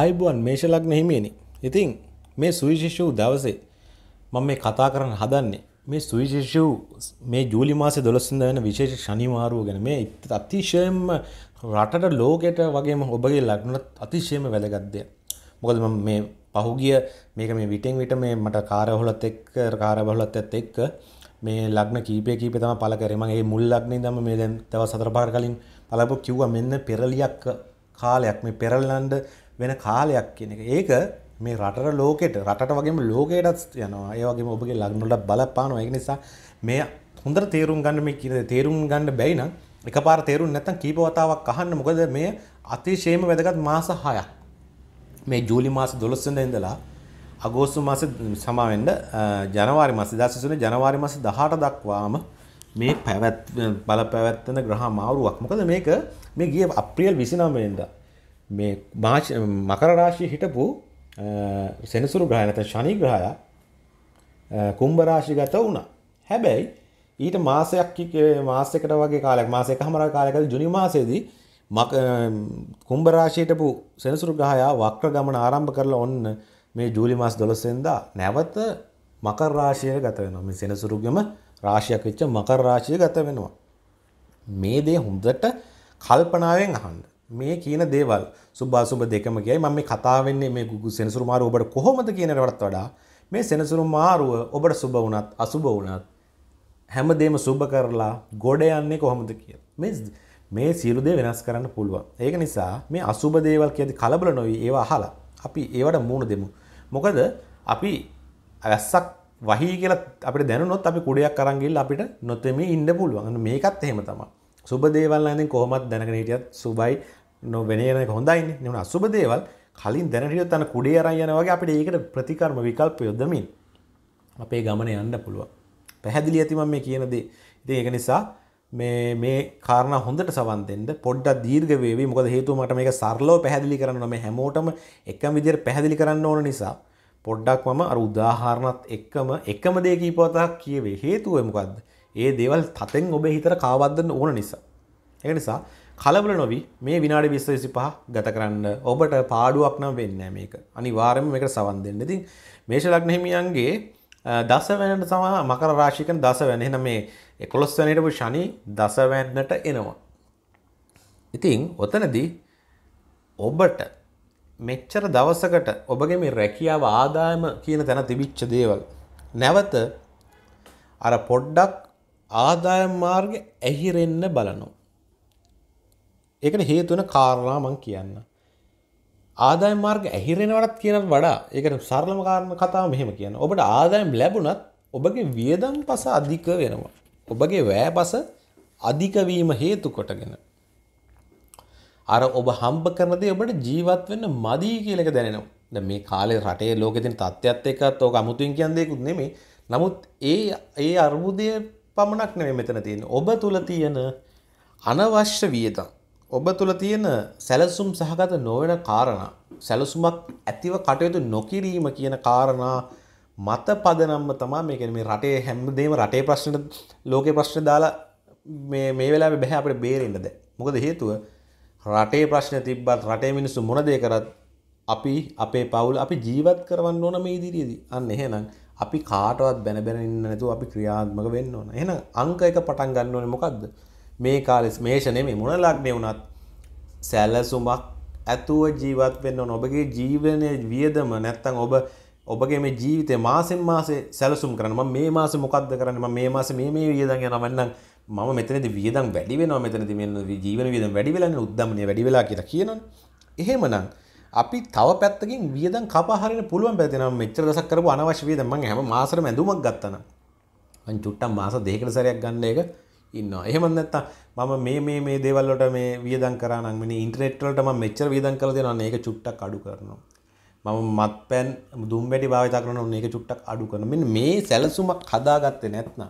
ආයුබෝවන් මේෂ ලග්න හිමියනි. ඉතින් මේ සුවිශේෂ වූ දවසේ මම මේ කතා කරන්න හදන්නේ මේ සුවිශේෂ වූ මේ ජූලි මාසේ 12 වෙනිදා වෙන විශේෂ ශනිවාරුව ගැන මේ අතිශයම රටට ලෝකයට වගේම ඔබගේ ලග්නත් අතිශයම වැදගත් දෙයක්. මොකද මම මේ පහුගිය මේක මේ විටෙන් විට මේ මට කාර්යවලත් එක්ක කාර්යවලත් එක්ක මේ ලග්න කීපය කීපය තමයි පළ කරේ. මම මේ මුල් ලග්නේ ඉඳන්ම මේ දැන් තව සතර පහකට කලින් පළපො කිව්වා මෙන්න පෙරලියක් කාලයක් මේ පෙරලනඳ වෙන කාලයක් කියන එක ඒක මේ රටට ලෝකෙට රට වගේම ලෝකයටත් යනවා ඒවගේ ඔබගේ ලගනුලට බලපාන ඒක නිසා මේ හොඳට තේරුම් ගන්න මේ කියද තේරුම් ගන්න බැයින එක පාර තේරුම් නැත්තන් කීපවතාවක් අහන්න මොකද මේ අතිශේම වැදගත් මාස හයක් මේ ජූලි මාස දොළොස්සඳ ඉඳලා අගෝස්තු මාස සමාවෙන්ඩ ජනවාරි මස දසසුන ජනවාරි මස දහට දක්වාම මේ පැවැත් බල පැවැත්වන ග්‍රහ මාවරුවක් මොකද මේක මේ ගිය අප්‍රියල් විසිනාමෙන්ද මේ මාච මකර රාශිය හිටපු සෙනසුරු ග්‍රහය නැත්නම් ශනි ග්‍රහයා කුම්භ රාශිගත වුණා. හැබැයි ඊට මාසයක් මාසයකට වගේ කාලයක් මාසයක හමර කාලයකදී ජුනි මාසයේදී කුම්භ රාශියටපු සෙනසුරු ග්‍රහයා වක්‍ර ගමන ආරම්භ කරලා ඔන්න මේ ජූලි මාස 12 වෙනිදා නැවත මකර රාශියට ගත වෙනවා. මේ සෙනසුරුගෙම රාශියක් වෙච්ච මකර රාශිය ගත වෙනවා. මේ දේ හොඳට කල්පනාවෙන් අහන්න. මේ කියන දේවල් සුභාසුභ දෙකම කියයි මම මේ කතා වෙන්නේ මේ සෙනසුරු මාරුව ඔබට කොහොමද කියන එකටත් වඩා මේ සෙනසුරු මාරුව ඔබට සුබ වුණත් අසුබ වුණත් හැමදේම සුබ කරලා ගොඩ යන්නේ කොහොමද කියලා. මේ මේ සියලු දේ වෙනස් කරන්න පුළුවන්. ඒක නිසා මේ අසුබ දේවල් කියද්දි කලබල නොවි ඒවා අහලා අපි ඒවට මූණ දෙමු. මොකද අපි වැස්සක් වහී කියලා අපිට දැනුනොත් අපි කුඩයක් අරන් ගිහලා අපිට නොතෙමී ඉන්න පුළුවන්. මේකත් එහෙම තමයි. සුබ දේවල් නැන්දෙන් කොහොමත් දැනගෙන හිටියත් සුබයි නොවෙනයන හොඳයින්න නවන අසුබ දේවල් කලින් දැනටියොත් තන කුඩේ අරන් යනවගේ අපිට ඒකට ප්‍රතිකර්ම විකල්ප යොදමින් අපේ ගමන යන්න පුළුව. පැහැදිලි ඇතිම මේ කියනදේ ඉති ඒක නිසා මේ කාරණ හොඳට සවන්තෙන්ට පොඩ්ඩ දීර්ගවේ මොක හේතුමට මේ සරලෝ පැහැදිලි කරන්න නොම හැමෝටම එකම විදිර පැහැදිලි කරන්න ඕන නිසා පොඩ්ඩක් මම අර උදාහරණත් එක්කම එකම දේ කීපවතක් කියවේ හේතුවමකක්ද ඒ දේවල් තතෙන් ඔබ හිතර කාවදන්න ඕන නිසා. ඒ නිසා කලබල නොවී මේ විනාඩි 20 25 ගත කරන්න ඔබට පාඩුවක් නම් වෙන්නේ නැහැ මේක. අනිවාර්යයෙන්ම මේකට සවන් දෙන්න. ඉතින් මේෂ ලග්න හිමියන්ගේ දසවැනට සම මකර රාශියකන දසවැන. එහෙනම් මේ 11 වෙනිට ශනි දසවැන්නට එනවා. ඉතින් ඔතනදී ඔබට මෙච්චර දවසකට ඔබගේ මේ රැකියාව ආදායම කියන තැන තිබිච්ච දේවල් නැවත අර පොඩ්ඩක් ආදායම් මාර්ග ඇහිරෙන්න බලනවා ඒකට හේතුවන කාරණා මං කියන්න. ආදායම් මාර්ග ඇහිරෙනවටත් කියනත් වඩා ඒකට සරලම කාරණ කතාව මෙහෙම කියන ඔබට ආදායම් ලැබුණත් ඔබගේ වියදම් පස අධික වෙනවා. ඔබගේ වෑ පස අධිකවීම හේතු කොටගෙන. අර ඔබ හම්බ කරනදේ ඔබට ජීවත් වෙන්න මදී කියලක දැනෙනවා. ද මේ කාලේ රටේ ලෝකෙතින් තත්ත්වත් එකත් ඕක අමුතුන් කියන්දයකුත් නෙමේ නමුත් ඒ ඒ අර්බුදය පමණක් නෙවේ මෙතන තියෙන ඔබ තුළ තියෙන අනවශ්‍ය වියතම් ඔබ තුළ තියෙන සැලසුම් සහගත නොවන කාරණා සැලසුමක් ඇතිව කටයුතු නොකිරීම කියන කාරණා මත පදනම්ම තමා මේකන මේ රටේ හැම්දේම රටේ ප්‍රශ්න ලෝක ප්‍රශ්න දාලා මේ වෙලා බැහැ අපට බේරෙන්න්නද මොකද හේතුව රටේ ප්‍රශ්න තිබ්බත් රටේ මිනිස්සු මොනදේ කරත් අපි අපේ පවුල් අපි ජීවත් කරවන්න ඕන මේ ඉදිරියේදී අන්න එහෙනම් අපි කාටවත් බැනබැන ඉන්න නැතුව අපි ක්‍රියාත්මක වෙන්න ඕන එහෙනම් අංක එක පටන් ගන්න ඕනේ මොකද්ද මේ කාලෙස් මේෂනය මේ මුණ ලක්නය වුණත් සැලසුමක් ඇතුව ජීවත් වෙන්න ඔබගේ ජීවනය වියදම නැත්තං ඔබ ඔබගේ මේ ජීවිතය මාසෙන් මාසේ සැලසුම් කරනම මේ මාස මොකක්ද කරන්නම මේ මාස මේ මේ වියදන් යන වන්නම් මම මෙතනද වියදම් වැඩි වෙනවා මෙතනද මෙන්න ජීවන වියදම් වැඩි වෙලා නේ උද්දමනය වැඩි වෙලා කියලා කියනවනේ එහෙමනම් අපි තව පැත්තකින් වියදම් කපා හරින්න පුළුවන් පැත්තේ නම් මෙච්චර දසක් කරපු අනවශ්‍ය වියදම් මම හැම මාසෙම ඇඳුමක් ගත්තා නම් මං චුට්ටක් මාස දෙකකට සැරයක් ගන්න එක ඉන්නවා. එහෙම නැත්නම් මම මේ මේ මේ දේවල් වලට මේ වියදම් කරා නම් මිනි ඉන්ටර්නෙට් වලට මම මෙච්චර වියදම් කරලා දෙනවා නේ ඒක චුට්ටක් අඩු කරනවා. මම මත්පැන් දුම්වැටි භාවිත කරනවා නේ ඒක චුට්ටක් අඩු කරනවා. මෙන්න මේ සැලසුමක් හදාගත්තේ නැත්නම්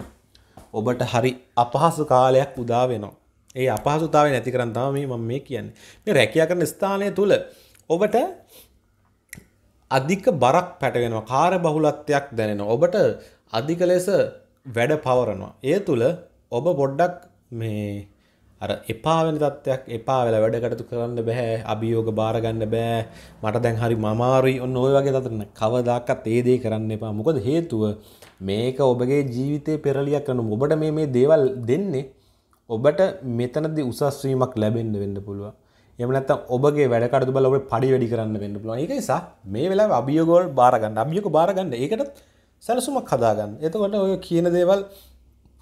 ඔබට හරි අපහසු කාලයක් උදා වෙනවා. ඒ අපහසුතාවය නැති කරන් තමයි මම මේ කියන්නේ. මේ රැකියා කරන ස්ථානය තුල ඔබට අධික බරක් පැටවෙනවා කාර බහුලත්වයක් දැනෙනවා. ඔබට අධික ලෙස වැඩ පවරනවා. ඒ තුළ ඔබ පොඩ්ඩක් මේ අර එපාවෙන තත්ත්වයක් එපා වෙලා වැඩ කටයුතු කරන්න බෑ අභියෝග බාර ගන්න බෑ මට දැන් හරි මමාරුයි ඔන්න ඔය වගේ තත්ත්වන කවදාකවත් ඒ දේ කරන්න එපා මොකද හේතුව මේක ඔබගේ ජීවිතේ පෙරලියක් කරන ඔබට මේ මේ දේවල් දෙන්නේ ඔබට මෙතනදී උසස් වීමක් ලැබෙන්න වෙන්න පුළුවන් එම නැත්තම් ඔබගේ වැඩ කටයුතු බල ඔබ පඩි වැඩි කරන්න වෙන්න පුළුවන් ඒක නිසා මේ වෙලාවේ අභියෝග වල බාර ගන්න අභියෝග බාර ගන්න ඒකට සැලසුමක් හදා ගන්න එතකොට ඔය කියන දේවල්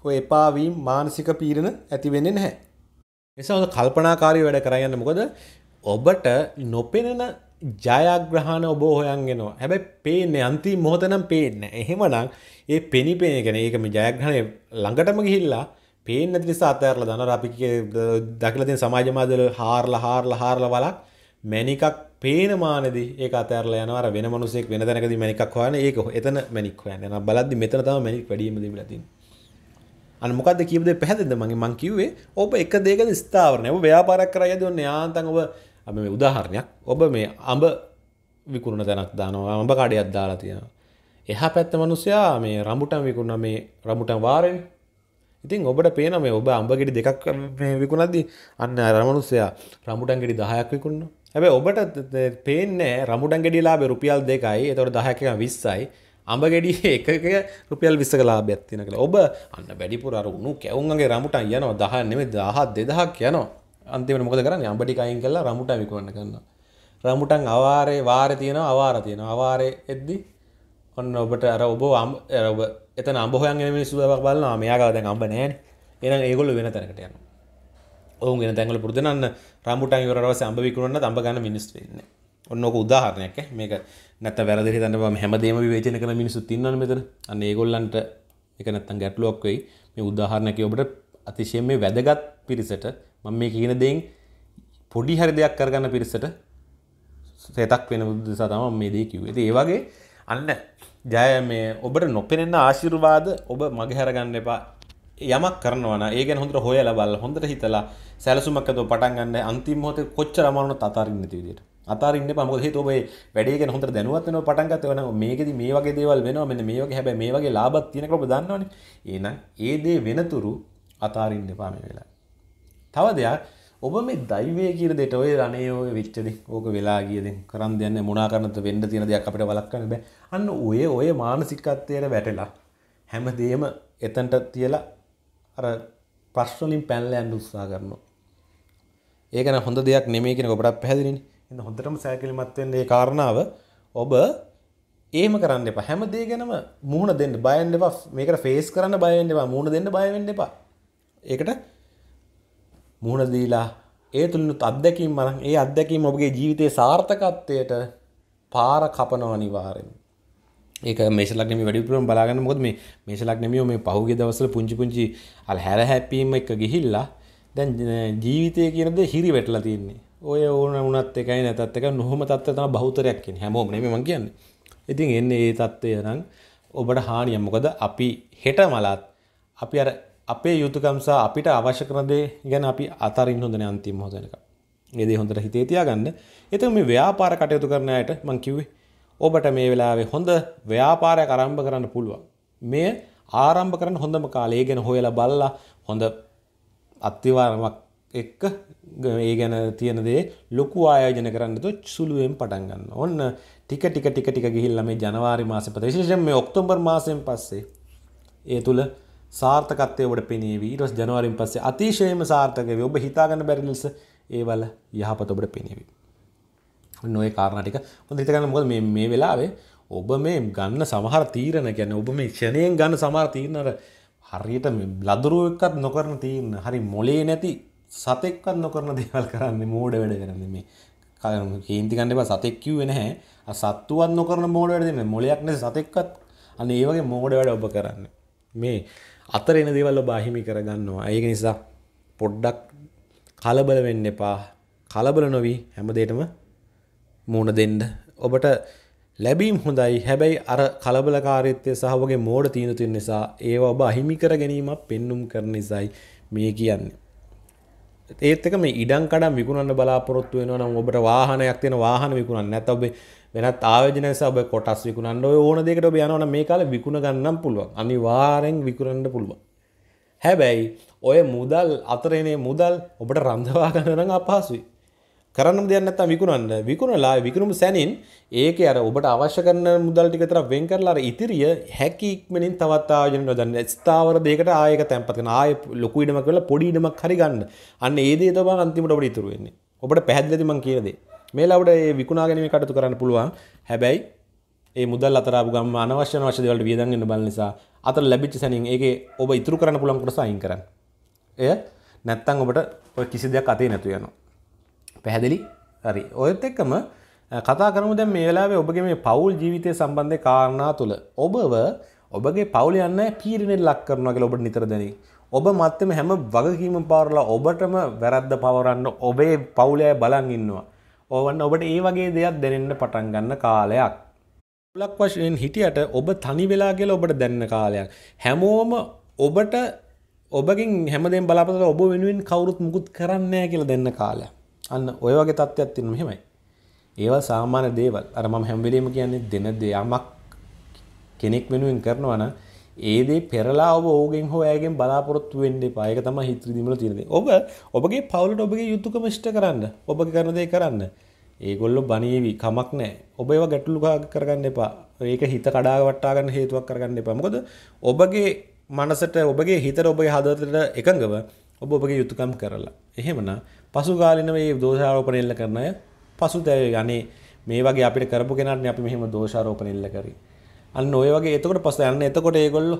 ඔය එපාවීම් මානසික පීරණ ඇති වෙන්නේ නැහැ. නිසා හොඳ කල්පනාකාරී වැඩ කරයන්න මොකද ඔබට නොපෙනෙන ජයග්‍රහණ ඔබ හොයන්ගෙනවා හැබැයි පේන්නේ අන්ති මොහොතනම් පේන්න එහෙමනම් ඒ පෙනි පෙනගෙන ඒක මේ ජයග්‍රහණය ළඟටම ගිහිල්ලා පේන්න නිසා අතඇරලා දනර අපි දකිලා තියෙන සමාජ මාධ්‍යවල හාරලා හාරලා හාරලා බලක් මැනිකක් පේන මානෙදි ඒක අතහැරලා යනවා අර වෙන මිනිසෙක් වෙන තැනකදී මැනිකක් හොයන ඒක එතන මැනික් හොයන්නේ නැහ බලද්දි මෙතන තමයි මැනික් වැඩිම දෙවිලා තින්නේ අනමොකද කියවද පැහැදිද මගේ මං කිව්වේ ඔබ එක දෙක ස්ථාවරණය ඔබ ව්‍යාපාරක් කරය දොන්න යාන්තන් ඔබ අම මේ උදාහරණයක් ඔබ මේ අඹ විකුණ තැනක් දානවා අඹ කඩයක් දාලා තියෙන එහා පැත්ත මනුස්සයා මේ රඹුටන් විකුණ මේ රඹුටන් වාරෙන් ඉතින් ඔබට පේන මේ ඔබ අඹගෙඩි දෙකක් විකුණද්දි අන්න රමනුස්සයා රඹුටන් ගෙඩි දහයක් විකුණනවා හැබැයි ඔබට පේන්නේ රමුඩන් ගෙඩිලාබේ රුපියල් දෙකයි එතකොට 10 එක 20යි අඹ ගෙඩිය එකක රුපියල් විස්සක ලාභයක් තියෙන කියලා. ඔබ අන්න වැඩිපුර අර උණු කැවුම්ගේ රමුටන් යනවා 10 නෙමෙයි 1000 2000ක් යනවා. අන්තිමට මොකද කරන්නේ? අඹ ටික අයින් කරලා රමුටන් විකුණන්න ගන්නවා. රමුටන් අවාරේ වාරේ තියෙනවා අවාර තියෙනවා. අවාරේ එද්දි ඔන්න ඔබට අර ඔබ ඔබ එතන අඹ හොයන් එන මිනිස්සු බවක් බලනවා. මෙයා ගාව දැන් අඹ නැහැනේ. එහෙනම් ඒගොල්ලෝ වෙන තැනකට යනවා. ඔවුන් වෙන තැන්වල පුරුදු වෙනන්න රමුටන් ඉවර රවසේ අඹ විකුණන්න අඹ ගන්න මිනිස්සු ඉන්නේ. ඔන්න ඕක උදාහරණයක් ඈ. මේක නැත වැරදි හිතන්න බම හැමදේම විවේචන කරන මිනිස්සු ඉන්නවනේ මෙතන. අන්න ඒගොල්ලන්ට ඒක නැත්තම් ගැටලුවක් වෙයි. මේ උදාහරණයක් ඔබට අතිශයින් මේ වැදගත් පිරිසට මම මේ කියන දෙයින් පොඩි හරි දෙයක් කරගන්න පිරිසට සේතක් වෙන නිසා තමයි මම මේ දේ කිව්වේ. ඉතින් ඒ වගේ අන්න ජය මේ ඔබට නොපෙනෙන ආශිර්වාද ඔබ මගේ හැරගන්න එපා. යමක් කරනවා නම් ඒ ගැන හොඳට හොයලා බලලා හොඳට හිතලා සැලසුමක් අතව පටන් ගන්න අන්තිම මොහොතේ කොච්චර අමාරුනත් අතාරින්න තියෙන්නේ. අතරන්න පම හේතුව වැඩේ හොට දැනුවත්න පටන්ගත වන මේකෙද මේ වගේ දේවල් වෙනවා මෙ මේ වගේ හැබැ මේ වගේ ලාබත් තියනක දන්නවන ඒන ඒදේ වෙනතුරු අතාරන්න පාම වෙලා. තව දෙයක් ඔබ මේ දයිවය කියර දෙට ඔය රණය ඔය විච්චද ඕක වෙලා ගියද කරන් දෙන්න මුණනාකරනත වෙන්ඩ තියෙන දෙයක් අපට වලක්කන්න බෑ අන්න ඔය ඔය මානසිකත්වයට වැටලා හැම දේම එතන්ට තියලා අර ප්‍රශ්වලින් පැල්ල ඇන්න උත්සා කරනවා. ඒකන හොඳ දෙයක් නෙමේ කෙන ඔබටත් පැදිලින්නේ ඉ හොඳටම සෑකිලිමත්වෙන්ට ඒ කාරණාව ඔබ ඒම කරන්න එප හැම දේ ගැනම මුහුණ දෙන්න බයන් එපා මේකට ෆේස් කරන්න බයෙන්වා මුහුණ දෙන්න බයවෙන්න එපා ඒකට මුහුණ දීලා ඒ තුළනුත් අත්දැකීම් මරන් ඒ අත්දැකීම් ඔබගේ ජීවිතය සාර්ථකත්වයට පාර කපනව අනිවාරෙන් ඒක මේශලක්නම වැඩිපුරම් බලාගන්න මොද මේ මේශලක්නමියෝ මේ පහුගේ දවසල පුංචි පුංචි අල් හැර හැපීම එක ගිහිල්ලා දැන් ජීවිතය කියනද හිරි වැටලා තියන්නේ ඔය ඕන වුණත් එකයි නැතත් එක නොහොම තත්ත්වය තමයි බහුතරයක් කියන්නේ හැමෝම නෙමෙයි මම කියන්නේ. ඉතින් එන්නේ ඒ தত্ত্বය නම් ඔබට හානියක්. මොකද අපි හෙට මලත් අපි අර අපේ යුතුයකම් සහ අපිට අවශ්‍ය කරන දේ ගැන අපි අතරින් හොඳ නැහැ අන්තිම මොහොත වෙනකම්. මේ දේ හොඳට හිතේ තියාගන්න. එතකොට මේ ව්‍යාපාර කටයුතු කරන අයට මම කිව්වේ ඔබට මේ වෙලාවේ හොඳ ව්‍යාපාරයක් ආරම්භ කරන්න පුළුවන්. මේ ආරම්භ කරන්න හොඳම කාලය. ඒ ගැන හොයලා බලලා හොඳ අත්විවරමක් එක්ක ඒ ගැන තියෙන දේ ලොකු ආයෝජන කරන්නතු සුළුවෙන් පටන් ගන්න. ඔන්න ටික ටික ටික ටික ගිහිල්ලා මේ ජනවාරි මාසේ පත විශේෂයෙන් මේ ඔක්තෝබර් මාසයෙන් පස්සේ ඒ තුල සාර්ථකත්වය ඔබට පෙනේවි. ඊට පස්සේ ජනවාරියෙන් පස්සේ අතිශයම සාර්ථක වෙවි. ඔබ හිතා ගන්න බැරි ලෙස ඒවල යහපත ඔබට පෙනේවි. ඔන්න ඔය කාරණා ටික හොඳට හිතගන්න මොකද මේ මේ වෙලාවේ ඔබ මේ ගන්න සමහර තීරණ කියන්නේ ඔබ මේ ක්ෂණයෙන් ගන්න සමහර තීරණ හරියට ලදරුවකත් නොකරන තීරණ හරි මොලේ නැති සතෙක්වත් නොකරන දේවල් කරන්නේ මෝඩ වැඩ කරන්නේ මේ කේන්ති ගන්න එපා සතෙක් කිව්වේ නැහැ සත්තුවත් නොකරන මෝඩ වැඩ දෙන්නේ මොලයක් නැති සතෙක්වත් අන්න ඒ වගේ මෝඩ වැඩ ඔබ කරන්නේ මේ අතර එන දේවල් ඔබ අහිමි කරගන්නවා ඒක නිසා පොඩ්ඩක් කලබල වෙන්න එපා කලබල නොවී හැම දෙයකම මූණ දෙන්න ඔබට ලැබීම් හොඳයි හැබැයි අර කලබලකාරීත්වය සහ වගේ මෝඩ තීනතුන් නිසා ඒව ඔබ අහිමි කර ගැනීමක් පෙන්눔 කරන නිසායි මේ කියන්නේ ඒත්තක මේ ඉඩම් කඩම් විකුණන්න බලාපොරොත්තු වෙනවා නම් ඔබට වාහනයක් තියෙන වාහන විකුණන්න නැත්නම් ඔබ වෙනත් ආයෝජන නිසා ඔබ කොටස් විකුණන්න ඔය ඕන දෙයකට ඔබ යනවනම් මේ කාලේ විකුණ ගන්නම් පුළුවන් අනිවාර්යෙන් විකුණන්න පුළුවන් හැබැයි ඔය මුදල් අතරනේ මුදල් ඔබට රඳවා ගන්න නම් අපහසුයි කරන්න දෙයක් නැත්තම් විකුණන්න විකුණලා විකුණුම සැනින් ඒක අර ඔබට අවශ්‍ය කරන මුදල් ටික විතර වෙන් කරලා අර ඉතිරිය හැකි ඉක්මනින් තවත් ආයෝජන කරනවා ස්ථාවර දෙයකට ආයක තැම්පත් කරන ආය ලොකු ඉඩමක් කරලා පොඩි ඉඩමක් හරි ගන්න අන්න ඒ දේ තමයි අන්තිමට ඔබට ඉතුරු වෙන්නේ ඔබට පැහැදිලිද මම කියන දේ මේ ලවට ඒ විකුණා ගැනීම කටයුතු කරන්න පුළුවන් හැබැයි ඒ මුදල් අතරාපු ගම්ම අනවශ්‍ය අවශ්‍ය දේවල්ට වියදම් වෙන්න බල නිසා අතර ලැබිච්ච සැනින් ඒකේ ඔබ ඉතුරු කරන්න පුළුවන් කොටස අයින් කරන්න එය නැත්තම් ඔබට ඔය කිසි දෙයක් අතේ නැතු යනවා පැහැදිලි හරි ඔයත් එක්කම කතා කරමු දැන් මේ වෙලාවේ ඔබගේ මේ පවුල් ජීවිතය සම්බන්ධ කාරණා තුළ ඔබව ඔබගේ පවුල යන්න පීරිණෙට ලක් කරනවා කියලා ඔබට නිතර දැනේ. ඔබ මත්තම හැම වගකීම පාරලා ඔබටම වැරද්ද පවරන්න ඔබේ පවුලය බලන් ඉන්නවා. ඕවන්න ඔබට ඒ වගේ දෙයක් දැනෙන්න පටන් ගන්න කාලයක්. ලක් වශයෙන් හිටියට ඔබ තනි වෙලා කියලා ඔබට දැනන කාලයක්. හැමෝම ඔබට ඔබගින් හැමදෙන් බලාපොරොත්තු ඔබ වෙනුවෙන් කවුරුත් මුකුත් කරන්නේ නැහැ කියලා දෙන්න කාලයක්. අන්න ඔය වගේ තත්ත්වයක් තියෙන මෙහෙමයි. ඒවා සාමාන්‍ය දේවල්. අර මම හැම වෙලෙම කියන්නේ දෙන දෙයක් කෙනෙක් වෙනුවෙන් කරනවා නම් ඒ දේ පෙරලා ඔබ ඕගෙන් හෝ ඈගෙන් බලාපොරොත්තු වෙන්න එපා. ඒක තමයි හිතරිදිමල තියෙන දේ. ඔබ ඔබගේ පවුලට ඔබගේ යුතුයකම ඉෂ්ට කරන්න. ඔබ කරන දේ කරන්න. ඒගොල්ලෝ බණීවි කමක් නැහැ. ඔබ ඒවා ගැටලු කරගන්න එපා. ඒක හිත කඩා වටා ගන්න හේතුවක් කරගන්න එපා. මොකද ඔබගේ මනසට ඔබගේ හිතට ඔබගේ හදවතට එකඟව ඔබ ඔබගේ යුතුකම් කරලා. එහෙමනම් පසුගාලිනව මේ දෝෂාරෝපණ එල්ල කරන අය පසුතැවේ. අනේ මේ වගේ අපිට කරපු කෙනාටනේ අපි මෙහෙම දෝෂාරෝපණ එල්ල කරේ. අන්න ඔය වගේ එතකොට පස්ස යන්න එතකොට ඒගොල්ලෝ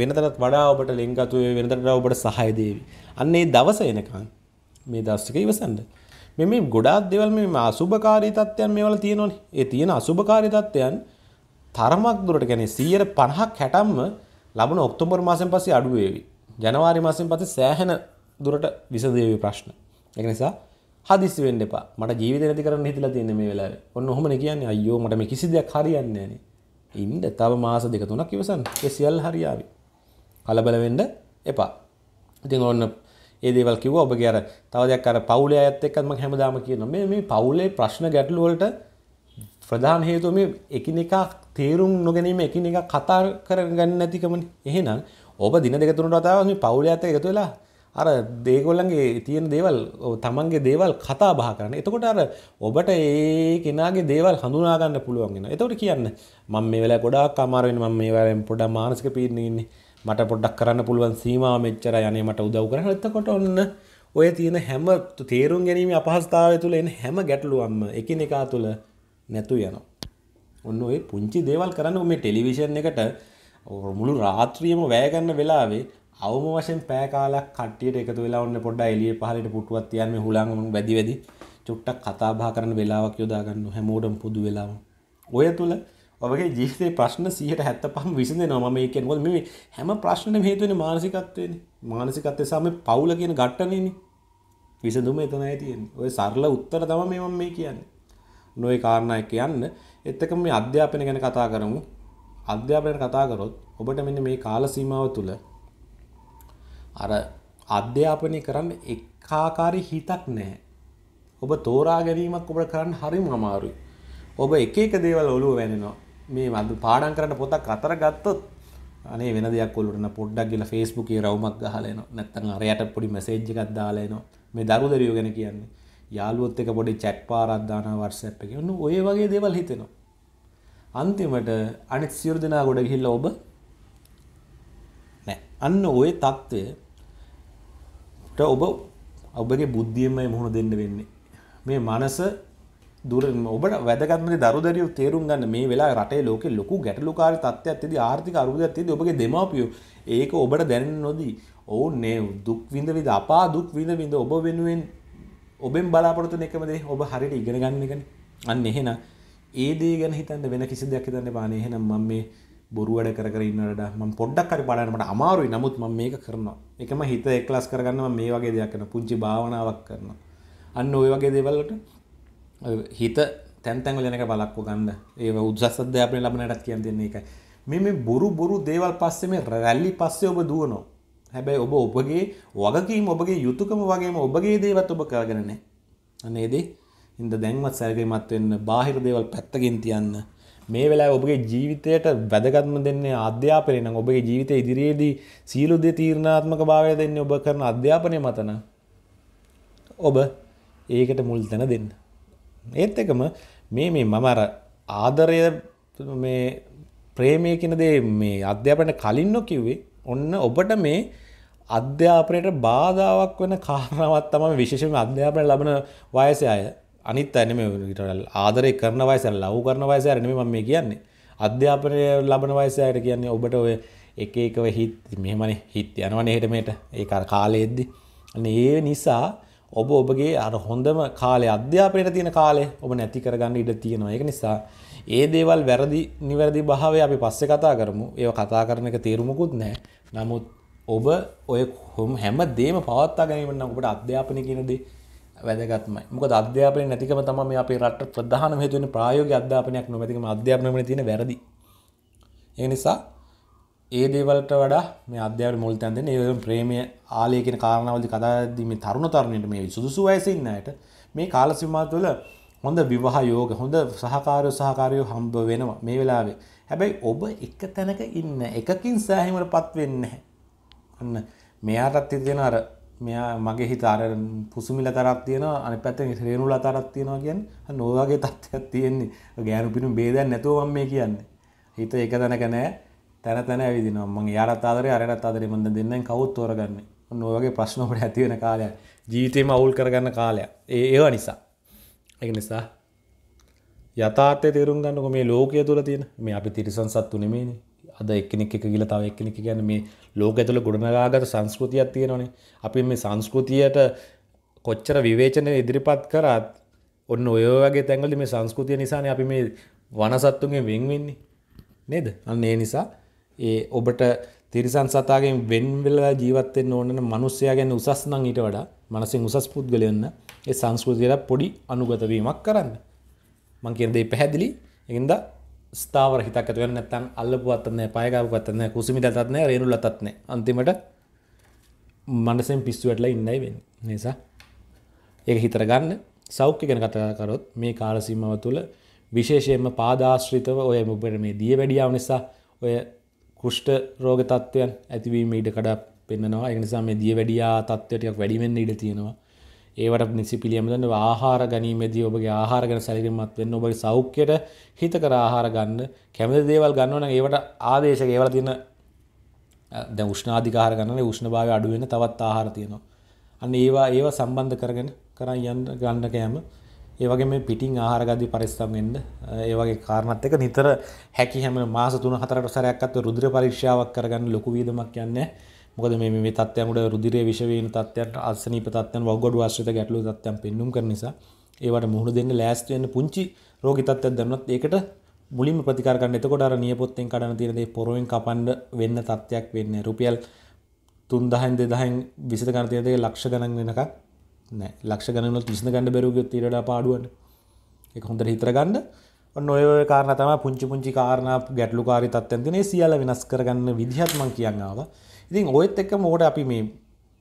වෙනතටත් වඩා ඔබට ලෙන්ගතු වේ වෙනතට ඔබට සහාය දෙවි. අන්න ඒ දවස එනකන් මේ දවස් ටික ඉවසන්න. මේ මේ ගොඩාක් දේවල් මේ අසුභකාරී තත්ත්වයන් මේවල තියෙනවනේ. ඒ තියෙන අසුභකාරී තත්ත්වයන් තරමක් දුරට කියන්නේ 150ක් 60ක්ම ලබන ඔක්තෝබර් මාසෙන් පස්සේ අඩු වේවි. ජනවාරි මාසෙන් පස්සේ සෑහෙන දුරට විසදේවි ප්‍රශ්න. ඒක නිසා හදිස්සි වෙන්න එපා. මට ජීවිතේ නැති කරන්න හිතලා තියෙන මේ වෙලාවේ. ඔන්න ඔහොමනේ කියන්නේ අයියෝ මට මේ කිසි දෙයක් හරියන්නේ නැහනේ. ඉන්න තව මාස දෙක තුනක් ඉවසන්න. ඒ සියල්ල හරියාවි. කලබල වෙන්න එපා. ඉතින් ඔන්න ඒ දේවල් කිව්ව ඔබගේ අර තව දෙයක් අර පවුලේ අයත් එක්කත් මම හැමදාම කියනවා මේ මේ පවුලේ ප්‍රශ්න ගැටලු වලට ප්‍රධාන හේතුව මේ එකිනෙකා තේරුම් නොගැනීම එකිනෙකා කතා කරගන්න නැතිකමනේ. එහෙනම් ඔබ දින දෙක තුනකට වතාවක් මේ පවුලේ අයත් එක්ක එකතු වෙලා අර දේගොල්ලන්ගේ තියෙන දේවල් තමන්ගේ දේවල් කතා බහ කරන එතකොට අර ඔබට ඒ කෙනගේ දේවල් හඳුනාගන්න පුළුවන්ගෙන එතවට කියන්න මං මේ වෙලා ගොඩක් අමාරුවෙන් ම මේ වැරෙන් පොඩ මානසික පිරණන්නේ මට පොඩ්ඩක් කරන්න පුළුවන් සීමා මෙච්චර යනේ මට උදව් කරන එතකොට ඔන්න ඔය තියෙන හැම තේරුම් ගැනීම අපහස්ථාව තුළ එන හැම ගැටලුවම්ම එකින එකා තුළ නැතු යනවා ඔන්න ඔය පුංචි දේවල් කරන්න මේ ටෙලිවිෂන් එකට මුළු රාත්‍රියම වැෑගන්න වෙලාවේ අවම වශයෙන් පෑකාලක් කට්ටියට එකතු වෙලා ඔන්න පොඩ්ඩ එළිය පහලට පුටුවත් තියන්න හුලංගම වැඩි වැඩි චුට්ටක් කතා බහ කරන වෙලාවක් යොදා ගන්න හැමෝටම පොදු වෙලාව. ඔය තුල ඔබගේ ජීවිතේ ප්‍රශ්න 175ම විසඳෙනවා මම ඒ කියන්නේ මොකද මේ හැම ප්‍රශ්නෙම හේතු වෙන්නේ මානසිකත්වයනේ. මානසිකත්වය සම පවුල කියන ගැටණේනේ. විසඳුම එතනයි තියෙන්නේ. ඔය සරල උත්තර තමයි මේ මම මේ කියන්නේ. නොයි කාරණා එක්ක යන්න. එතක මේ අධ්‍යාපනය ගැන කතා කරමු. අධ්‍යාපනය කතා කරොත් ඔබට මෙන්න මේ කාල සීමාව තුළ අර අධ්‍යාපනය කරන්න එක්කාකාරි හිතක් නෑ. ඔබ තෝරා ගැනීමක් ඔබට කරන්න හරිම අමාරුයි. ඔබ එක එක දේවල් ඔලුව වැනෙනවා. මේ මදු පාඩම් කරන්න පොතක් අතර ගත්තොත් අනේ වෙන දෙයක් ඔලුවටන පොඩ්ඩක් ගිහලා Facebook එකේ රවුමක් ගහලා එනවා. නැත්නම් අරයට පොඩි මැසේජ් එකක් දාලා එනවා. මේ දරු දරියෝ ගැන කියන්නේ. යාළුවොත් එක පොඩි chat පාරක් දානවා WhatsApp එකේ. ඔන්න ඔය වගේ දේවල් හිතෙනවා. අන්තිමට අනිත් සියලු දෙනා ගොඩ ගිහිල්ලා ඔබ අන්න ওই தত্ত্বයට ඔබ ඔබගේ බුද්ධියමයි මුහුණ දෙන්න වෙන්නේ. මේ මනස දුර ඔබට වැදගත්ම දේ දරුදරියෝ තේරුම් ගන්න මේ වෙලාවේ රටේ ලෝකේ ලොකු ගැටලුකාරී තත්ත්වයක් තියදී ආර්ථික අරුගයක් තියදී ඔබගේ දෙමාපියෝ ඒක ඔබට දැනෙන්නේ නොදී ඔවුන් මේ දුක් විඳ විඳ අපා දුක් විඳ විඳ ඔබ වෙනුවෙන් ඔබෙන් බලාපොරොත්තු වෙන එකම දේ ඔබ හරියට ඉගෙන ගන්න එකනේ. අන්න එහෙනම් ඒ දේ ගැන හිතන්න වෙන කිසි දෙයක් හිතන්න එපා. එහෙනම් මම මේ බොරුවඩ කර ඉන්නට ම පොඩ්ඩක් හරි බඩනට අමාරුයි නමුත් ම මේක කරනවා එකම හිත එක්ලස් කරගන්න මේ වගේ දෙයක් කරන පුංචි භාවනාවක් කරනවා අන්න ඔය වගේ දෙවල්ලට හිත තැන්තැන්ල යනක බලක්ව ගන්න ඒ උදසද්‍යාපන ලබනටත් කියන් දෙන්නේ එක මෙ මේ බොරු බොරු දේවල් පස්සෙම රැල්ලි පස්සේ ඔබ දුවනවා හැබැයි ඔබ ඔබගේ වගකීම ඔබගේ යුතුකම වගේම ඔබගේ දේවත් ඔබ කරගෙනනෑ අනේදේ ඉන්ද දැන්වත් සැල්ගමත් වෙන්න බාහිර දේවල් පැත්තගෙන් තියන්න මේ වෙලා ඔබගේ ජීවිතයට වැදගත්ම දෙන්නේ අධ්‍යාපනය නම් ඔබගේ ජීවිතය ඉදිරියේදී සියලු දේ තීරණාත්මක භාවය දෙන්නේ ඔබ කරන අධ්‍යාපනය මතන ඔබ ඒකට මුල් තැන දෙන්න. ඒත් එකම මේ මේ මම අර ආදරය මේ ප්‍රේමය කියන දේ මේ අධ්‍යාපනයට කලින් නොකිව්වේ ඔන්න ඔබට මේ අධ්‍යාපනයට බාධාවක් වෙන කාරණාවක් තමයි විශේෂයෙන්ම අධ්‍යාපනය ලබන වයසේ අය අනිත් අයන මේට ආදරය කරන වයස ලව් කරන වයසයරන ම මේ කියන්නේ අධ්‍යාපනය ලබන වයසයට කියන්නේ ඔබට ඔය එක එකව හිත් මෙමන හිත් යනවන හටමට ඒකර කාලයේද්දි ඒ නිසා ඔබ ඔබගේ අර හොඳම කාලේ අධ්‍යාපනයට තියෙන කාලේ ඔබ නැති කරගන්න ඉඩ තියෙනවා එක නිසා ඒ දේවල් වැරදි නිවැරදි භාවය අපි පස්සේ කතා කරමු ඒ කතා කරන එක තේරුමකුත් නෑ නමුත් ඔබ ඔය හොම හැම දේම පවත්තා ගැනීමන්න ඔබට අධ්‍යාපනය කියනදී වැදගත්මයි මොකද අධ්‍යාපනය නැතිකම තම මේ අපේ රට ප්‍රධාන හේතුවන ප්‍රායෝගික අධ්‍යාපනයක් නොමැතිකම අධ්‍යාපනයේ තියෙන වැරදි. ඒ නිසා ඒ දේවල්ට වඩා මේ අධ්‍යාපන මුල් තැන දෙන්නේ ඒ ප්‍රේමය ආලය කියන කාරණාවලදී කතාදී මේ තරුණ තරුණියන්ට මේ සුදුසු වයසේ ඉන්න අයට මේ කාල සීමාව තුළ හොඳ විවාහ යෝග හොඳ සහකාරයෝ සහකාරියෝ හම්බ වෙනවා මේ වෙලාවේ. හැබැයි ඔබ එක තැනක ඉන්න එකකින් සෑහීමකටපත් වෙන්නේ නැහැ. අන්න මෙයාටත් තියෙන අර මෙයා මගේ හිත අර පුසුමිල තරක් තියෙන අනි පැත්තෙන් රේනුල අතරක් තියෙනවා කියන්න නොවාගේ තත්ත්වයක් තියෙන්නේ ගෑනු පිටු බේදැන් නැතුවම් මේ කියන්නේ හිත එක තැනක නෑ තැන තැන ඇවිදිනවා මගේ යාරත්තාදරේ අරත් අදර මඳ දෙන්න කවුත් තෝරගන්න නොවගේ ප්‍රශ්නකට ඇතිවෙන කාලය ජීවිතයම අවුල් කරගන්න කාලය ඒ ඒවා නිසා එක නිසා යථාර්ථය තේරුම් ගන්නක මේ ලෝකය තුළ තියෙන මේ අපි තිරිසන් සත්තු නෙමේනේ අද එක්කෙනෙක් එක ගිල තව එක්කෙනෙක් ගැන මේ ලෝක ඇතුළ ගොඩනගාගත සංස්කෘතියක් තියෙනවනේ අපි මේ සංස්කෘතියට කොච්චර විවේචනය ඉදිරිපත් කරත් ඔන්න ඔය වගේ තැන්ගලි මේ සංස්කෘතිය නිසාන අපි මේ වනසත්තුන්ගේ වෙන්වෙන්නේ නේද අන්න ඒ නිසා ඒ ඔබට තිරිසන් සතාගෙන් වෙන්වෙලා ජීවත්තෙන් ඕනන මනුස්සයා ගැන උසස් නං ඊට වඩා මනසින් උසස් පුද්ගලයන්න ඒ සංස්කෘතියට පොඩි අනුගතවීමක් කරන්න මං කියදේ පැහැදිලි එකින්දා ස්ථාවර හිතක් ඇතුවෙන නැත්තන් අල්ලපුුවත්න පයකාපුත්න කුසිමි තත්න රේනුල තත්න අන්තිමට මනසෙන් පිස්සුවටලා ඉන්නයි වෙන් නිසා ඒ හිතරගන්න සෞඛ්‍ය ගැන කතාකරොත් මේ කාලසීමාව තුළ විශේෂයෙන්ම පාදාශ්‍රිතව ඔය මුබට මේ දිය වැඩියාව නිසා ඔය කෘෂ්ට රෝග තත්ත්වයන් ඇතිවීම ඉඩ කඩක් පෙන්න්නවා එනිසා මේ දිය වැඩියා තත්වටයක් වැඩිවෙන්න ඉඩ තියෙනවා ඒවට නිසි පිළියමදන්න ආහාර ගැනීමේදී ඔබගේ ආහාර ගැන සැලකිලිමත් වෙන්න ඔබගේ සෞඛ්‍යයට හිතකර ආහාර ගන්න කැමති දේවල් ගන්නවා නම් ඒවට ආදේශක ඒවල තියෙන දැන් උෂ්ණාධික ආහාර ගන්නනේ උෂ්ණභාවය අඩු වෙන තවත් ආහාර තියෙනවා අන්න ඒවා ඒවා සම්බන්ධ කරගෙන කරන් යන්න ගන්න කෑම ඒ වගේ මේ පිටින් ආහාර ගද්දි පරිස්සම් වෙන්න ඒ වගේ කාරණාත් එක නිතර හැකි හැම මාස 3-4කට සැරයක්වත් රුධිර පරීක්ෂාවක් කරගන්න ලොකු වීදමක් යන්නේ නැහැ මොකද මේ මේ තත්ත්වයන්ට රුධිරයේ විෂ වේන තත්ත්වයන්ට ආසනීප තත්ත්වයන් වව්ගඩු ආශ්‍රිත ගැටලු තත්ත්වයන් පෙන්눔 කරන නිසා ඒවට මුහුණ දෙන්න ලෑස්ති වෙන්න පුංචි රෝගී තත්ත්වයක් දැනුණත් ඒකට මුලින්ම ප්‍රතිකාර ගන්න. එතකොට අර නියපොත්තෙන් කඩන තියෙන දේ පොරොවෙන් කපන්න වෙන්න තත්ත්වයක් වෙන්නේ රුපියල් 3000න් 2000න් 20 ගන්න තියෙන දේ ලක්ෂ ගණන් වෙනකක් නෑ. ලක්ෂ ගණන් වලත් 20 ගන්න බැරුව ගියොත් ඊට වඩා පාඩුවනේ. ඒක හොඳට හිතර ගන්න. ඔන්න ඔය ඔය කාරණා තමයි පුංචි පුංචි කාරණා ගැටලුකාරී තත්ත්වයන් තියෙන. ඒ සියල්ල වෙනස් කරගන්න විදිහත් මම කියන්න ආවා. ඉතින් ඔයත් එක්ක මෝට අපි මේ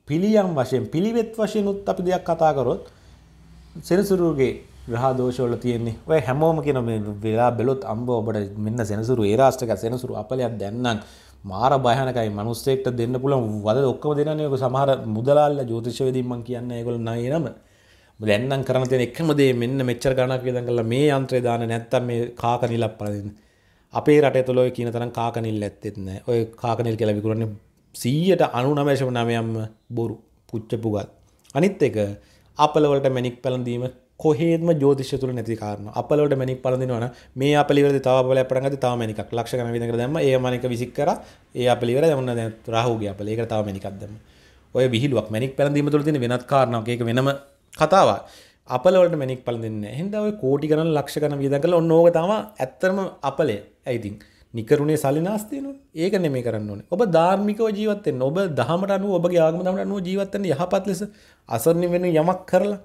පිළියම් වශයෙන් පිළිවෙත් වශයනුත් අපි දෙයක් කතාකරොත් සෙනසුරුගේ ග්‍රහදෝෂවල තියෙන්නේ ඔය හැමෝම කියන වෙලා බෙලොත් අම්බ ඔබට මෙන්න සෙනසුරු ඒ රාෂ්ටක සෙනසුරු අපලයක් දැන්නම් මාර භයනකයි මනුස්සෙක්ට දෙන්න පුළුවන් වද ඔක්කොම දෙනන්නේ ඔක සමහර මුදලාල්ලා ජ්‍යොතිෂවේදීන් මං කියන්නේ ඒගොල්ලෝ නෑ නම දැන්නම් කරන්න තියෙන එකම දේ මෙන්න මෙච්චර ගණක් වියදම් කරලා මේ යන්ත්‍රය දාන්න නැත්තම් මේ කාකනිලක් පළ දෙන්න අපේ රටේ තුළ ඔය කියන තරම් කාකනිල් ඇත්තෙත් නෑ ඔය කාකනිල් කියලා විකුණන්නේ සීයට අනුනමේශම නමයම්ම බොරු පුච්චපුගත්. අනිත් එක අපලවලට මැනික් පැළඳීම කොහේම ජෝතිෂ තුළ නැති කාරන අපලට මැනික් පලඳනවන මේ අපිවර තාවල පටග තාව මනික් ලක්ෂණ විදක දැම ඒ මනික විසික්කර ඒ අපිවර දමන්න දැ රහෝගේ අපල ඒක තාව මනිකක්දම ඔය බිහිලුවක් මැනික් පැළඳීම තුළ තින වෙනත් කාරනාව ඒක වෙනම කතාවා අපලට මැනික් පලඳන්න හෙදව කෝටි ගන ලක්ෂ කන විදකල ඔන්නෝග තම ඇත්තරම අපලේ ඇයිතින්. නිකරුණේ සලිනාස්තියන ඒක නෙමේ කරන්න ඕනේ ඔබ ධාර්මිකව ජීවත්තෙන් ඔබ දහමට අනුව ඔබගේ ආගම දමට අනුව ජීවත්තන යහපත් ලෙස අසරණ වෙන යමක් කරලා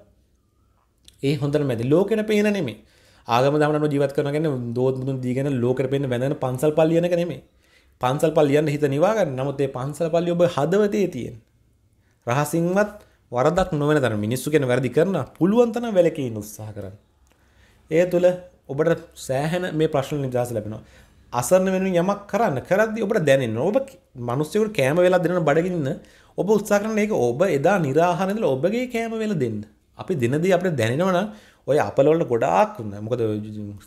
ඒ හොඳට මැද ලෝකෙන පේන නෙමේ ආගම දමට ජීවත් කරනගෙන දෝත් මුදුන් දීගෙන ලෝකෙට පේන වැඳෙන පන්සල් පල් ලියනක නෙමේ පන්සල් පල් ලියන්න හිත නිවා ගන්න නමුත් ඒ පන්සල් පල්ලි ඔබ හදවතේ තියෙන රහසින්වත් වරදක් නොවන තරම් මිනිස්සු කෙන වැරදි කරන පුළුවන් තරම් වැළකීම උත්සාහ කරන්න ඒ තුළ ඔබට සෑහෙන මේ ප්‍රශ්න නිදහස ලැබෙනවා අසරණ වෙනුවෙන් යමක් කරන්න කරද්දී ඔබට දැනෙන්න ඔබ මිනිස්සුන්ට කැම වෙලා දෙන බඩගින්න ඔබ උත්සාහ කරන එක ඔබ එදා निराහන ඉඳලා ඔබගේ කැම වෙලා දෙන්න. අපි දිනදී අපිට දැනෙනවා නම් ඔය අපල වලට ගොඩාක් මොකද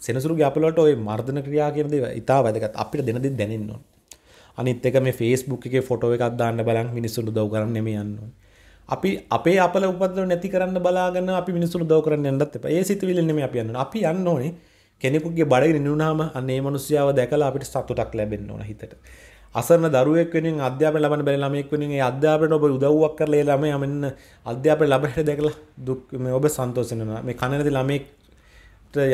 සෙනසුරුගේ අපල වලට ඔය මර්ධන ක්‍රියා කියන දේ ඉතාල වැදගත්. අපිට දිනදී දැනෙන්න ඕන. අනිත් එක මේ Facebook එකේ ෆොටෝ එකක් දාන්න බලන් මිනිස්සුන්ට උදව් කරන්න නෙමෙයි යන්න ඕනේ. අපි අපේ අපල උපද්දව නැති කරන්න බලාගෙන අපි මිනිස්සුන්ට උදව් කරන්න යන්නත් එපා. ඒ සිතුවිල්ලෙන් නෙමෙයි අපි යන්න ඕනේ. අපි යන්න ඕනේ කෙනෙකුගේ බඩ නිුණාම අන්නේ මනුස්්‍යාව දැකලා අපිට සතුටක් ලැබෙන්න ඕන හිතට අසරන දරුවෙක් වෙනින් අධ්‍යාපන ලබන බැරි ළමයෙක් වෙනින් ඒ අධ්‍යාපනයට ඔබ උදව්වක් කරලා ඒ ළමයා මෙන්න අධ්‍යාපන ලැබෙහෙට දැකලා දුක් මේ ඔබ සන්තෝෂ වෙනවා මේ කනනදී ළමෙක්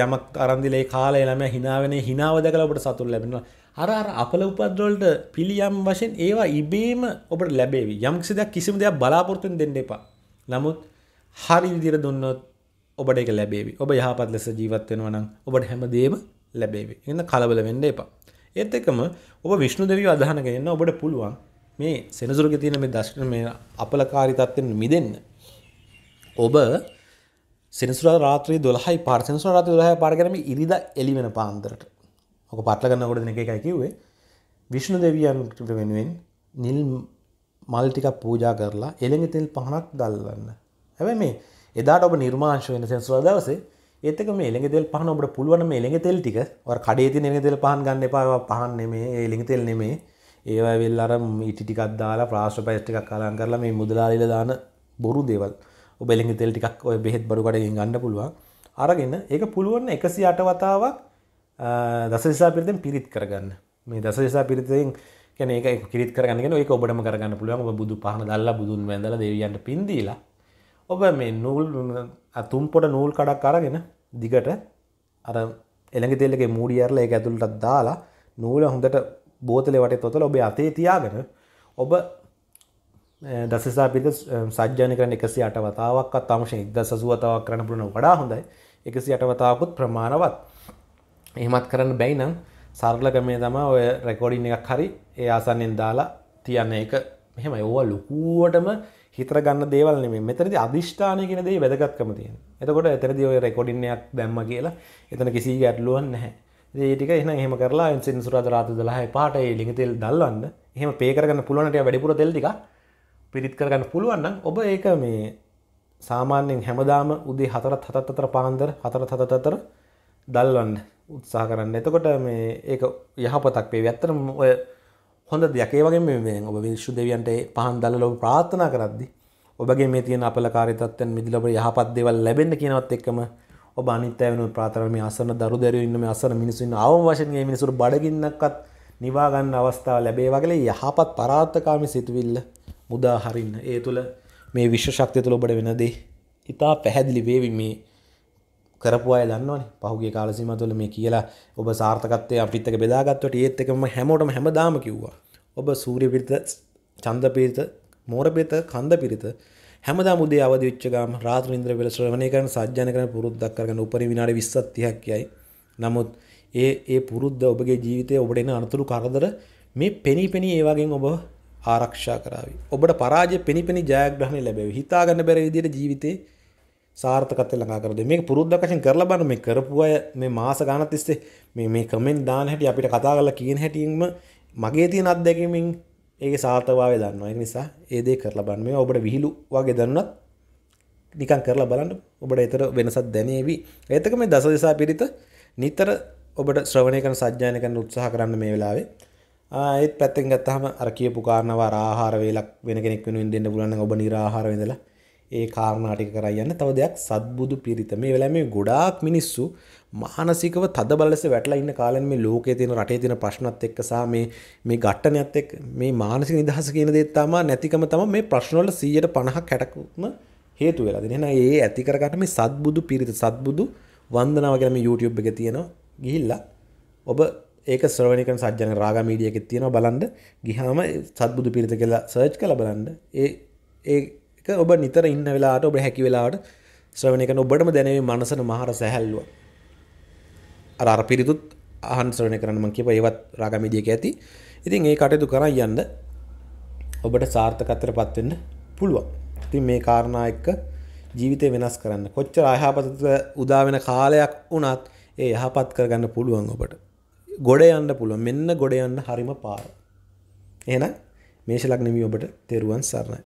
යමක් අරන්දිලේ කාලය ළමයා හිනාවෙන හිනාව දැකලා ඔබට සතුට ලැබෙනවා. අර අර අපල උපද්‍රවලට පිළියම් වශයෙන් ඒවා ඉබේම ඔබට ලැබේවි. යම් කිසි දෙයක් කිසිම දෙයක් බලාපොරොත්තුෙන් දෙන්න එපා. නමුත් හරි විදිහට දුන්නොත් ඔබට එක ලැබේවි ඔබ යහපත් ලෙස ජීවත් වෙනවා නම් ඔබට හැමදේම ලැබේවි. එහෙනම් කලබල වෙන්න එපා. ඒත් එක්කම ඔබ විෂ්ණු දෙවිව අදහන ගෙන්න ඔබට පුළුවන් මේ සෙනසුරුගේ තියෙන මේ දර්ශන මේ අපලකාරී තත්ත්වෙන් මිදෙන්න. ඔබ සෙනසුරා රාත්‍රී 12යි පාර සෙනසුරා රාත්‍රී 12යි පාර ගැනීම ඉරිදා එළි වෙන පාන්දරට. ඔක පාටල ගන්නකොට දෙන එක එකයි කිව්වේ. විෂ්ණු දෙවියන් වෙනුවෙන් නිල් මල් ටිකක් පූජා කරලා එළඟ තෙල් පහනක් දැල්වන්න. හැබැයි මේ එදාට ඔබ නිර්මාංශ වෙන සෙන්සුව දවසේ ඒතක මේ එළඟ තෙල් පහන ඔබට පුළුවන් මේ එළඟ තෙල් ටික ඔර කඩේ තියෙන එළඟ තෙල් පහන් ගන්න එපා පහන් නෙමේ එළඟ තෙල් නෙමේ ඒවා වෙල් අර ඊටි ටිකක් දාලා ප්ලාස්ටර් පැස් ටිකක් අලං කරලා මේ මුදලාලිලා දාන බොරු දේවල් ඔබ එළඟ තෙල් ටිකක් ඔය බෙහෙත් බඩු කඩකින් ගන්න පුළුවන් අරගෙන ඒක පුළුවන් 108 වතාවක් දසදිසා පිරිතෙන් පිරිත් කරගන්න මේ දසදිසා පිරිතෙන් කැනෙක කිරිත් කරගන්න ඒක ඔබටම කරගන්න පුළුවන් ඔබ බුදු පහන දැල්ලා බුදුන් වැඳලා දෙවියන්ට පින් දීලා ඔබ මේ නූල් අතුම්පොට නූල් කඩක් අරගෙන දිගට අර එළඟ තෙල්ලගේ මූඩියර්ල එක ඇතුළටත් දාලා නූල හොඳට බෝතලෙ වටේ තොතල ඔබ අතේ තියාගෙන ඔබ දසසා පිත සජ්ජන කරන එකසි අටවතාවක් අත්තාමශය ඉද සසුවතාවක් කරන පුලන වඩා හොඳයි එකසි අටවතාවකුත් ප්‍රමාණවත් එහෙමත් කරන්න බැයි නම් සරලකමේ තම ඔය රැකෝඩින් එකක් හරි ඒ ආසන්නෙන් දාලා තියන්න එක මෙහෙම ඔව ලොකුවටම හිතර ගන්න දේවල් නෙමේ මෙතනති අධිෂ්ඨානය කියෙන දේ වැදගත්කම තියෙන එතකොට එතරදි ඔය රෙකොඩින්නයක් දැම්ම කියලා එතන කිසි ගැටලුවන් නැහැ ඒටික එන හෙම කරලා සින් සුරජ රාත දලහ පාට ලිඟ තෙල් දල්වන්න එහෙම පේකරගන්න පුළුවනට වැඩිපුර තෙල්ටික පිරිත් කරගන්න පුළුවන්න ඔබ ඒක මේ සාමාන්‍යයෙන් හැමදාම උදේ හතරත් හතත් අතර පාන්දර හතර හතත අතර දල්වන්න උත්සා කරන්න එතකොට මේ ඒ යහපතක් පේ ඇත්තරම ඔය හොඳ දෙයක් ඒ වගේ මේ ඔබ විශ්ු දෙවියන්ට පහන් දල්ල ඔබ ප්‍රාර්ථනා කරද්දි ඔබගේ මේ තියෙන අපලකාරිතත්වයන් මිදිලා ඔබ යහපත් දේවල් ලැබෙන්න කියනවත් එක්කම ඔබ අනිත්‍ය වෙනුවෙන් ප්‍රාර්ථනා මේ අසරණ දරු දැරියෝ ඉන්න මේ අසරණ මිනිස්සු ඉන්න ආවම වශයෙන් මේ මිනිස්සුන්ට බඩගින්නක්වත් නිවා ගන්න අවස්ථාව ලැබේ වගේ යහපත් පරාර්ථකාමී සිතුවිල්ල මුදා හරින්න ඒ තුළ මේ විශ්ව ශක්තිය තුළ ඔබට වෙනදේ ඉතා පැහැදිලි වේවි මේ කරපු අය දන්නවනේ පහුගේ කාල සීමාව තුළ මේ කියලා ඔබ සාර්ථකත්වයේ අපිත් එක්ක බෙදාගත්තොට ඒත් එක්කම හැමෝටම හැමදාම කිව්වා ඔබ සූර්ය පිරිත චන්ද පිරිත මෝර පිරිත කන්ද පිරිත හැමදාම උදේ අවදි වෙච්ච ගාම රාත්‍රී ඉන්ද්‍ර වේල ශ්‍රවණය කරන සජ්ජන කරන පුරුද්දක් කරගෙන උපරි විනාඩි 20ක් 30ක් කියයි නමුත් ඒ ඒ පුරුද්ද ඔබගේ ජීවිතයේ ඔබට එන අනතුරු කරදර මේ පෙනී පෙනී ඒ වගේ ඔබ ආරක්ෂා කරાવી. ඔබට පරාජය පෙනී පෙනී ජයග්‍රහණය ලැබෙවි. හිතාගන්න බැරි විදිහට ජීවිතේ සාර්ථකත්වය ළඟා කර දෙන්න. මේක පුරුද්දක් වශයෙන් කරලා බලන්න මේ කරපු අය මේ මාස ගානක් තිස්සේ මේ මේ කමෙන්ට් දාන හැටි අපිට කතා කරලා කියන හැටිම මගේ තියෙන අත්දැකීමෙන් ඒකේ සාර්ථකභාවය දන්නවා. ඒ නිසා ඒ දේ කරලා බලන්න. මේවා ඔබට විහිළු වගේ දන්නුනත් නිකන් කරලා බලන්න. ඔබට ඒතර වෙනසක් දැනේවි. ඒතක මේ දස දිසා පිරිත නිතර ඔබට ශ්‍රවණය කරන සජ්ජායන කරන උත්සාහ කරන්න මේ වෙලාවේ. ඒත් පැත්තෙන් ගත්තහම අර කියපු කාරණාව ආහාර වේලක් වෙන කෙනෙක් වෙනුවෙන් දෙන්න පුළුවන් නම් ඔබ නිරාහාර වෙඳලා ඒ කාරණා ටික කරා යන්න තව දෙයක් සත්බුදු පිරිත මේ වෙලාවේ මේ ගොඩාක් මිනිස්සු මානසිකව තද බලස වැටලා ඉන්න කාලෙන් මේ ලෝකයේ තියෙන රටේ තියෙන ප්‍රශ්නත් එක්ක සහ මේ මේ ඝට්ටනයත් එක්ක මේ මානසික නිදහස කියන දේ තමයි නැතිකම තමයි මේ ප්‍රශ්න වල 150ක් 60ක්ම හේතු වෙලා දෙන. එහෙනම් ඒ ඇති කරගන්න මේ සත්බුදු පිරිත සත්බුදු වන්දනාව කියලා මේ YouTube එකේ තියෙනවා. ගිහිල්ලා ඔබ ඒක ශ්‍රවණය කරන සජ්ජන රාගා මීඩියා එකේ තියෙනවා බලන්න. ගිහාම සත්බුදු පිරිත කියලා සර්ච් කරලා බලන්න. ඒ ඒ එක ඔබ නිතර ඉන්න වෙලාට ඔබ හැකි වෙලාට ශ්‍රවණය කරන ඔබටම දැනෙන මනසන මහර සැහැල්ලුව. අර අර පිරිතුත් අහන් ශ්‍රවණය කරන්න මම කියපුවා ඒවත් රාගමීදියක ඇති. ඉතින් ඒ කටයුතු කරන් යන්න ඔබට සාර්ථකත්වයටපත් වෙන්න පුළුවන්. ඉතින් මේ කාරණා එක්ක ජීවිතය වෙනස් කරන්න. කොච්චර අයහපත උදා වෙන කාලයක් වුණත් ඒ යහපත් කරගන්න පුළුවන් ඔබට. ගොඩ යන්න පුළුවන්. මෙන්න ගොඩ යන්න හරිම පාර. එහෙනම් මේෂ ලග්නෙමි ඔබට තෙරුවන් සරණයි.